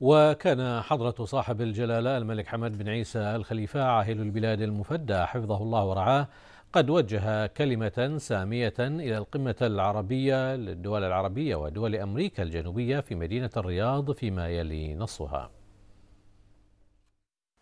وكان حضرة صاحب الجلالة الملك حمد بن عيسى الخليفة عاهل البلاد المفدى حفظه الله ورعاه قد وجه كلمة سامية إلى القمة العربية للدول العربية ودول أمريكا الجنوبية في مدينة الرياض فيما يلي نصها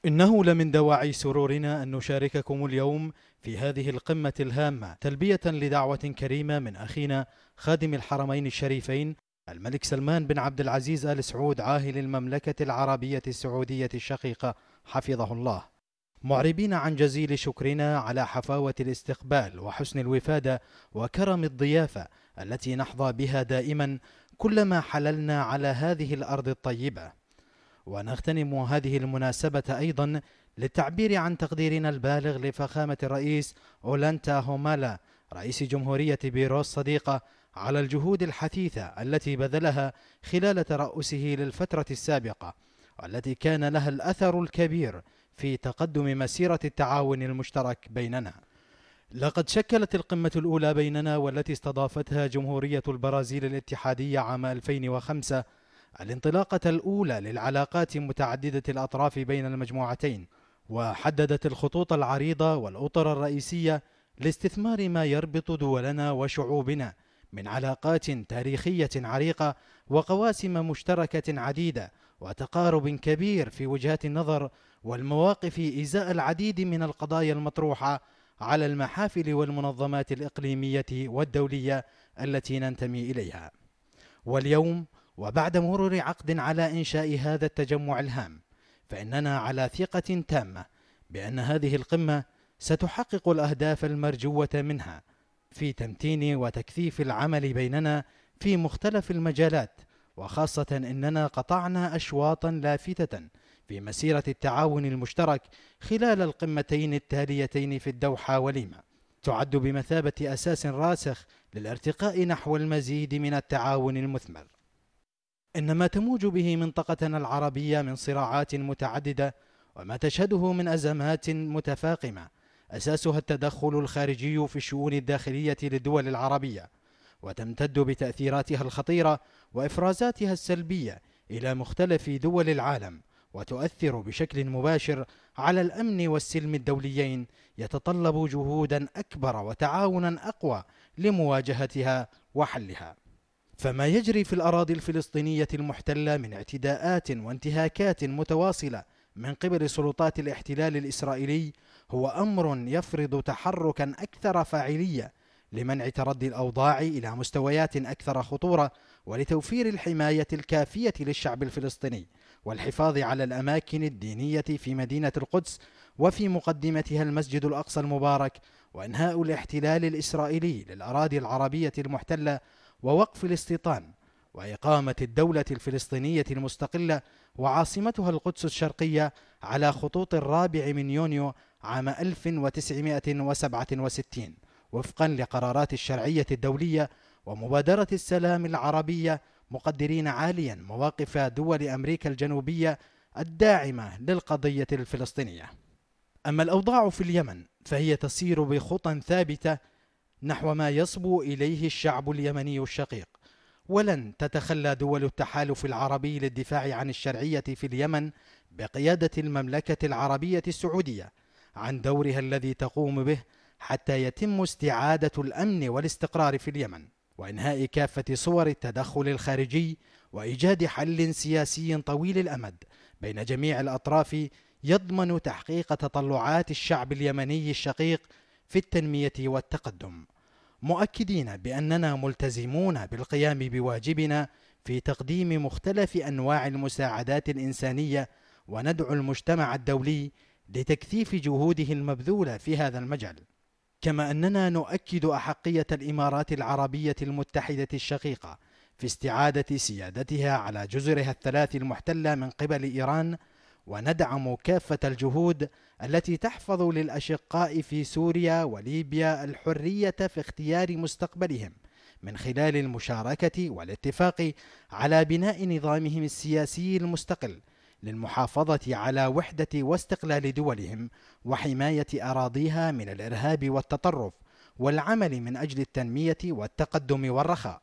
إنه لمن دواعي سرورنا أن نشارككم اليوم في هذه القمة الهامة تلبية لدعوة كريمة من أخينا خادم الحرمين الشريفين الملك سلمان بن عبد العزيز آل سعود عاهل المملكة العربية السعودية الشقيقة حفظه الله معربين عن جزيل شكرنا على حفاوة الاستقبال وحسن الوفادة وكرم الضيافة التي نحظى بها دائما كلما حللنا على هذه الأرض الطيبة ونغتنم هذه المناسبة أيضا للتعبير عن تقديرنا البالغ لفخامة الرئيس أولانتا هومالا رئيس جمهورية بيروس صديقة على الجهود الحثيثة التي بذلها خلال ترأسه للفترة السابقة والتي كان لها الأثر الكبير في تقدم مسيرة التعاون المشترك بيننا لقد شكلت القمة الأولى بيننا والتي استضافتها جمهورية البرازيل الاتحادية عام 2005 الانطلاقة الأولى للعلاقات متعددة الأطراف بين المجموعتين وحددت الخطوط العريضة والأطر الرئيسية لاستثمار ما يربط دولنا وشعوبنا من علاقات تاريخية عريقة وقواسم مشتركة عديدة وتقارب كبير في وجهات النظر والمواقف إزاء العديد من القضايا المطروحة على المحافل والمنظمات الإقليمية والدولية التي ننتمي إليها واليوم وبعد مرور عقد على إنشاء هذا التجمع الهام فإننا على ثقة تامة بأن هذه القمة ستحقق الأهداف المرجوة منها في تمتين وتكثيف العمل بيننا في مختلف المجالات وخاصة أننا قطعنا أشواطا لافتة في مسيرة التعاون المشترك خلال القمتين التاليتين في الدوحة وليما تعد بمثابة أساس راسخ للارتقاء نحو المزيد من التعاون المثمر إن ما تموج به منطقتنا العربية من صراعات متعددة وما تشهده من أزمات متفاقمة أساسها التدخل الخارجي في الشؤون الداخلية للدول العربية وتمتد بتأثيراتها الخطيرة وإفرازاتها السلبية إلى مختلف دول العالم وتؤثر بشكل مباشر على الأمن والسلم الدوليين يتطلب جهودا أكبر وتعاونا أقوى لمواجهتها وحلها فما يجري في الأراضي الفلسطينية المحتلة من اعتداءات وانتهاكات متواصلة من قبل سلطات الاحتلال الإسرائيلي هو أمر يفرض تحركا أكثر فاعلية لمنع تردي الأوضاع إلى مستويات أكثر خطورة ولتوفير الحماية الكافية للشعب الفلسطيني والحفاظ على الأماكن الدينية في مدينة القدس وفي مقدمتها المسجد الأقصى المبارك وإنهاء الاحتلال الإسرائيلي للأراضي العربية المحتلة ووقف الاستيطان وإقامة الدولة الفلسطينية المستقلة وعاصمتها القدس الشرقية على خطوط الرابع من يونيو عام 1967 وفقا لقرارات الشرعية الدولية ومبادرة السلام العربية مقدرين عاليا مواقف دول أمريكا الجنوبية الداعمة للقضية الفلسطينية أما الأوضاع في اليمن فهي تسير بخطى ثابتة نحو ما يصبو إليه الشعب اليمني الشقيق ولن تتخلى دول التحالف العربي للدفاع عن الشرعية في اليمن بقيادة المملكة العربية السعودية عن دورها الذي تقوم به حتى يتم استعادة الأمن والاستقرار في اليمن وإنهاء كافة صور التدخل الخارجي وإيجاد حل سياسي طويل الأمد بين جميع الأطراف يضمن تحقيق تطلعات الشعب اليمني الشقيق في التنمية والتقدم مؤكدين بأننا ملتزمون بالقيام بواجبنا في تقديم مختلف أنواع المساعدات الإنسانية وندعو المجتمع الدولي لتكثيف جهوده المبذولة في هذا المجال كما أننا نؤكد أحقية الإمارات العربية المتحدة الشقيقة في استعادة سيادتها على جزرها الثلاث المحتلة من قبل إيران وندعم كافة الجهود التي تحفظ للأشقاء في سوريا وليبيا الحرية في اختيار مستقبلهم من خلال المشاركة والاتفاق على بناء نظامهم السياسي المستقل للمحافظة على وحدة واستقلال دولهم وحماية أراضيها من الإرهاب والتطرف والعمل من أجل التنمية والتقدم والرخاء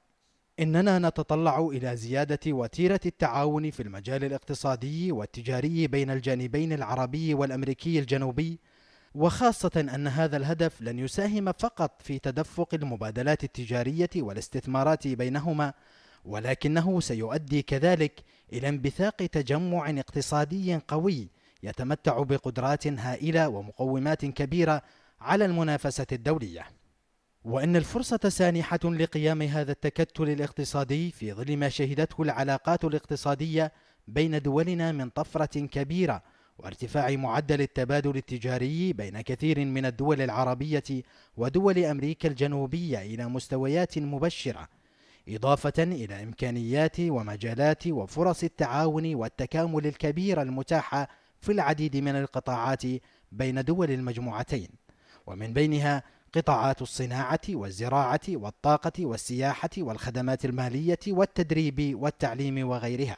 إننا نتطلع إلى زيادة وتيرة التعاون في المجال الاقتصادي والتجاري بين الجانبين العربي والأمريكي الجنوبي وخاصة أن هذا الهدف لن يساهم فقط في تدفق المبادلات التجارية والاستثمارات بينهما ولكنه سيؤدي كذلك إلى انبثاق تجمع اقتصادي قوي يتمتع بقدرات هائلة ومقومات كبيرة على المنافسة الدولية وأن الفرصة سانحة لقيام هذا التكتل الاقتصادي في ظل ما شهدته العلاقات الاقتصادية بين دولنا من طفرة كبيرة وارتفاع معدل التبادل التجاري بين كثير من الدول العربية ودول أمريكا الجنوبية إلى مستويات مبشرة إضافة إلى إمكانيات ومجالات وفرص التعاون والتكامل الكبيرة المتاحة في العديد من القطاعات بين دول المجموعتين ومن بينها قطاعات الصناعة والزراعة والطاقة والسياحة والخدمات المالية والتدريب والتعليم وغيرها.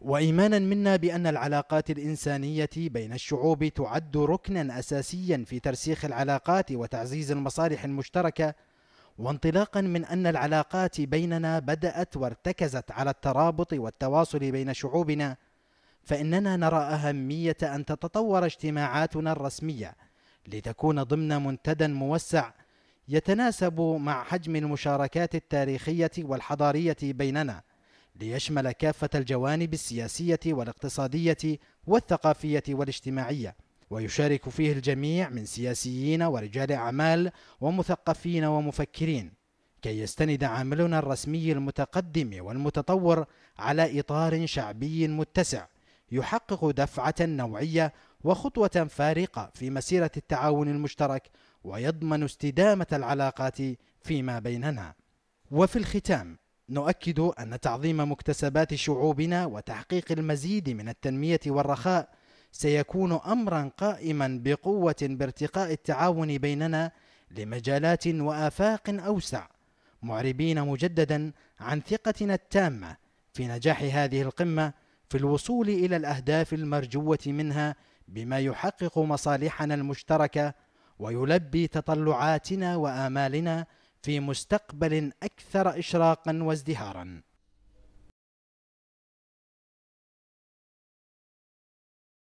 وإيمانا منا بأن العلاقات الإنسانية بين الشعوب تعد ركنا أساسيا في ترسيخ العلاقات وتعزيز المصالح المشتركة، وانطلاقا من أن العلاقات بيننا بدأت وارتكزت على الترابط والتواصل بين شعوبنا، فإننا نرى أهمية أن تتطور اجتماعاتنا الرسمية لتكون ضمن منتدى موسع يتناسب مع حجم المشاركات التاريخيه والحضاريه بيننا ليشمل كافه الجوانب السياسيه والاقتصاديه والثقافيه والاجتماعيه ويشارك فيه الجميع من سياسيين ورجال اعمال ومثقفين ومفكرين كي يستند عملنا الرسمي المتقدم والمتطور على اطار شعبي متسع يحقق دفعه نوعيه وخطوة فارقة في مسيرة التعاون المشترك ويضمن استدامة العلاقات فيما بيننا. وفي الختام نؤكد أن تعظيم مكتسبات شعوبنا وتحقيق المزيد من التنمية والرخاء سيكون أمرا قائما بقوة بارتقاء التعاون بيننا لمجالات وآفاق أوسع، معربين مجددا عن ثقتنا التامة في نجاح هذه القمة في الوصول إلى الأهداف المرجوة منها بما يحقق مصالحنا المشتركه ويلبي تطلعاتنا وامالنا في مستقبل اكثر اشراقا وازدهارا